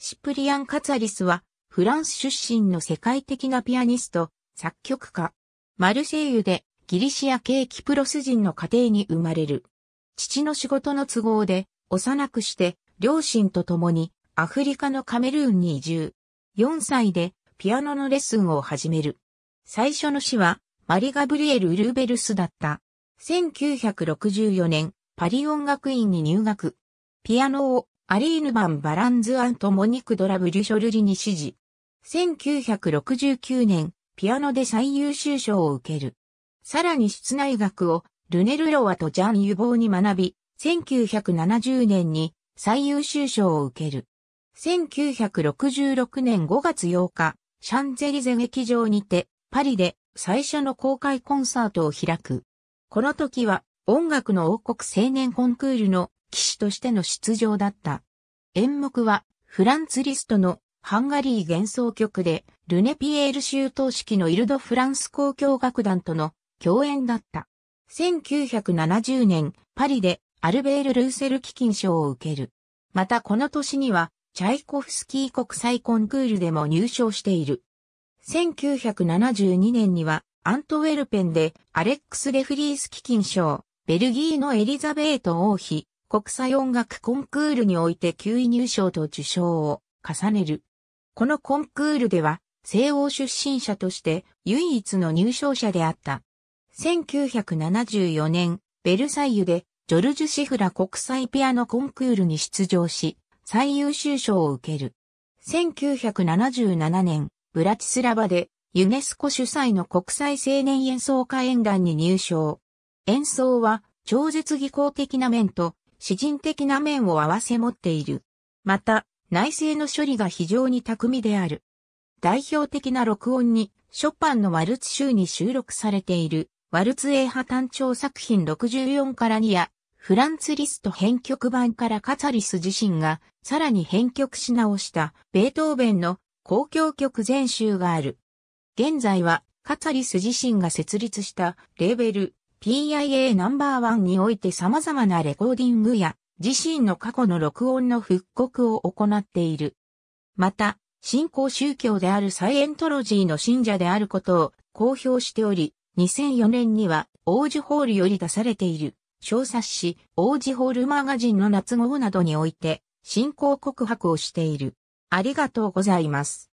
シプリアン・カツアリスは、フランス出身の世界的なピアニスト、作曲家。マルセイユで、ギリシア系キプロス人の家庭に生まれる。父の仕事の都合で、幼くして、両親と共に、アフリカのカメルーンに移住。4歳で、ピアノのレッスンを始める。最初の詩は、マリ・ガブリエル・ルーベルスだった。1964年、パリ音楽院に入学。ピアノをアリーヌ・バン・バランズ・アント・モニク・ドラ・ブリュショルリに指示。1969年、ピアノで最優秀賞を受ける。さらに室内楽をルネル・ロワとジャン・ユボーに学び、1970年に最優秀賞を受ける。1966年5月8日、シャンゼリゼ劇場にて、パリで最初の公開コンサートを開く。この時は音楽の王国青年コンクールの騎士としての出場だった。演目は、フランツ・リストのハンガリー幻想曲で、ルネピエール州東式のイルド・フランス交響楽団との共演だった。1970年、パリでアルベール・ルーセル基金賞を受ける。またこの年には、チャイコフスキー国際コンクールでも入賞している。1972年には、アントウェルペンでアレックス・レフリース基金賞、ベルギーのエリザベート王妃、国際音楽コンクールにおいて9位入賞と受賞を重ねる。このコンクールでは、西欧出身者として唯一の入賞者であった。1974年、ベルサイユでジョルジュ・シフラ国際ピアノコンクールに出場し、最優秀賞を受ける。1977年、ブラチスラバでユネスコ主催の国際青年演奏家演壇に入賞。演奏は超絶技巧的な面と詩人的な面を合わせ持っている。また、内政の処理が非常に巧みである。代表的な録音に、ショパンのワルツ集に収録されている、ワルツー派単調作品64から2や、フランツリスト編曲版からカツァリス自身が、さらに編曲し直した、ベートーベンの公共曲全集がある。現在は、カツァリス自身が設立したレーベル、PIA ナンバーワンにおいて様々なレコーディングや自身の過去の録音の復刻を行っている。また、信仰宗教であるサイエントロジーの信者であることを公表しており、2004年には王子ホールより出されている小冊子王子ホールマガジンの夏号などにおいて信仰告白をしている。ありがとうございます。